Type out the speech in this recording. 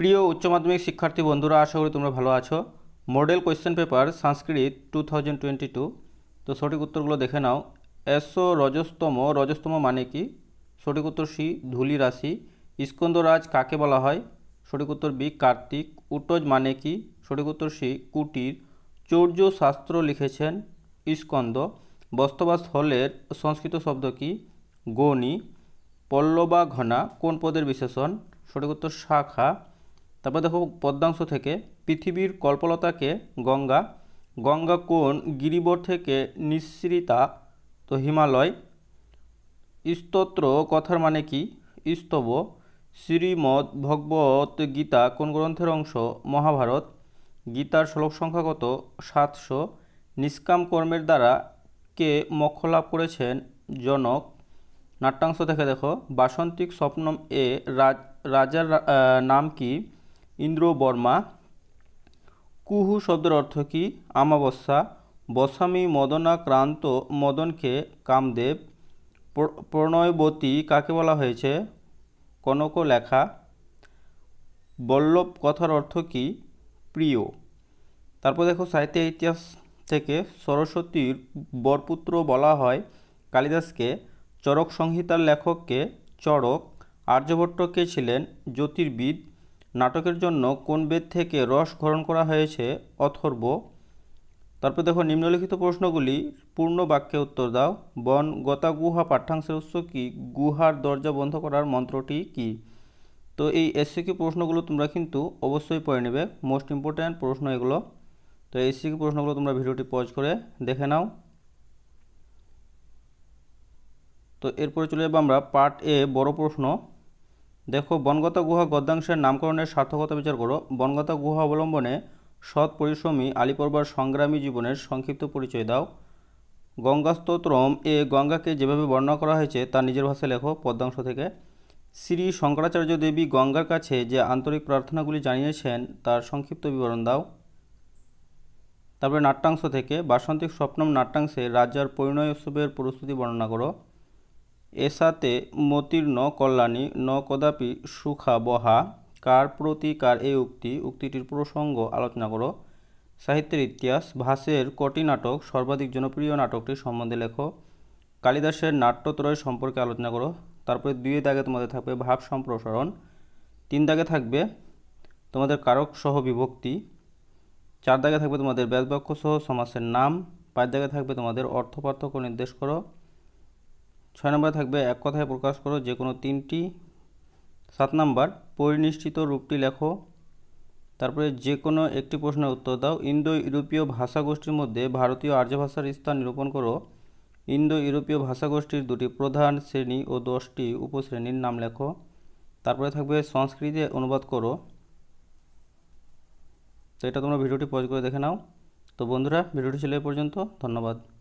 প্রিয় উচ্চ মাধ্যমিক শিক্ষার্থী বন্ধুরা আশা করি তোমরা ভালো আছো model question paper Sanskrit two thousand twenty two তো সঠিক উত্তরগুলো দেখে নাও এসো রজস্তম রজস্তম মানে কি সঠিক উত্তর সি ধুলি রাশি স্কন্দরাজ কাকে বলা হয় সঠিক উত্তর বি কার্তিক উটজ মানে কি সঠিক উত্তর সি কুটির চৌর্য শাস্ত্র লিখেছেন স্কন্দ বস্তবাস হলের সংস্কৃত শব্দ কি গণি পল্লবা ঘনা কোন পদের বিশেষণ সঠিক উত্তর শাখা তারপর দেখো পদ্মাংশ থেকে পৃথিবীর কল্পলতাকে গঙ্গা গঙ্গা কোন গিরিবর থেকে নিঃসৃতা তো হিমালয় স্তোত্র কথার মানে কি স্তব শ্রীমদ ভগবত গীতা কোন গ্রন্থের অংশ মহাভারত গীতার শ্লোক সংখ্যা কত সাতশো নিষ্কাম কর্মের দ্বারা কে মক্ষ লাভ করেছেন জনক নাট্যাংশ দেখে দেখো বাসন্তিক স্বপ্নম এ রাজার নাম কি ইন্দ্র বর্মা কুহু শব্দের অর্থ কি আমাবস্যা বসামি মদনাক্রান্ত মদনকে কামদেব প্রণয়বতী কাকে বলা হয়েছে কনক লেখা বল্লভ কথার অর্থ কি প্রিয় তারপর দেখো সাহিত্য ইতিহাস থেকে সরস্বতীর বরপুত্র বলা হয় কালিদাসকে চরক সংহিতার লেখককে চরক আর্যভট্টকে ছিলেন জ্যোতির্বিদ নাটকের জন্য কোন বেদ থেকে রস গ্রহণ করা হয়েছে অথর্ব তারপর দেখো নিম্নলিখিত প্রশ্নগুলি পূর্ণ বাক্যে উত্তর দাও বন গতা গুহা পাঠ্যাংশের উৎস কি গুহার দরজা বন্ধ করার মন্ত্রটি কি তো এই এসসিকি প্রশ্নগুলো তোমরা কিন্তু অবশ্যই পড়ে নেবে মোস্ট ইম্পর্ট্যান্ট প্রশ্ন এগুলো তো এসসিকি প্রশ্নগুলো তোমরা ভিডিওটি পজ করে দেখে নাও তো এরপরে চলে যাবো আমরা পার্ট এ বড় প্রশ্ন দেখো বনগতা গুহা গদ্যাংশের নামকরণের সার্থকতা বিচার করো বনগতা গুহা অবলম্বনে সৎ পরিশ্রমী আলিপর্বার সংগ্রামী জীবনের সংক্ষিপ্ত পরিচয় দাও গঙ্গাস্তোত্রম এ গঙ্গাকে যেভাবে বর্ণনা করা হয়েছে তা নিজের ভাষায় লেখো পদ্মাংশ থেকে শ্রী শঙ্করাচার্য দেবী গঙ্গার কাছে যে আন্তরিক প্রার্থনাগুলি জানিয়েছেন তার সংক্ষিপ্ত বিবরণ দাও তারপরে নাট্যাংশ থেকে বাসন্তিক স্বপ্নম নাট্যাংশে রাজার পরিণয় উৎসবের প্রস্তুতি বর্ণনা করো এসাতে মতির ন কল্যাণী ন কদাপি সুখা বহা কার প্রতিকার এই উক্তি উক্তিটির প্রসঙ্গ আলোচনা করো সাহিত্যের ইতিহাস ভাসের কটি নাটক সর্বাধিক জনপ্রিয় নাটকটি সম্বন্ধে লেখো কালিদাসের নাট্যত্রয় সম্পর্কে আলোচনা করো তারপরে দুই দাগে তোমাদের থাকবে ভাব সম্প্রসারণ তিন দাগে থাকবে তোমাদের কারক সহ বিভক্তি চার দাগে থাকবে তোমাদের ব্যাসবাক্য সহ সমাসের নাম পাঁচ দাগে থাকবে তোমাদের অর্থ পার্থক্য নির্দেশ করো ছয় নম্বরে থাকবে এক কথায় প্রকাশ করো যে কোনো তিনটি সাত নাম্বার পরিনিষ্ঠিত রূপটি লেখো তারপরে যে কোনো একটি প্রশ্নের উত্তর দাও ইন্দো ইউরোপীয় ভাষাগোষ্ঠীর মধ্যে ভারতীয় আর্য ভাষার স্থান নিরূপণ করো ইন্দো ইউরোপীয় ভাষাগোষ্ঠীর দুটি প্রধান শ্রেণী ও দশটি উপশ্রেণীর নাম লেখো তারপরে থাকবে সংস্কৃতে অনুবাদ করো তো এটা তোমরা ভিডিওটি পজ করে দেখে নাও তো বন্ধুরা ভিডিওটি ছিল এ পর্যন্ত ধন্যবাদ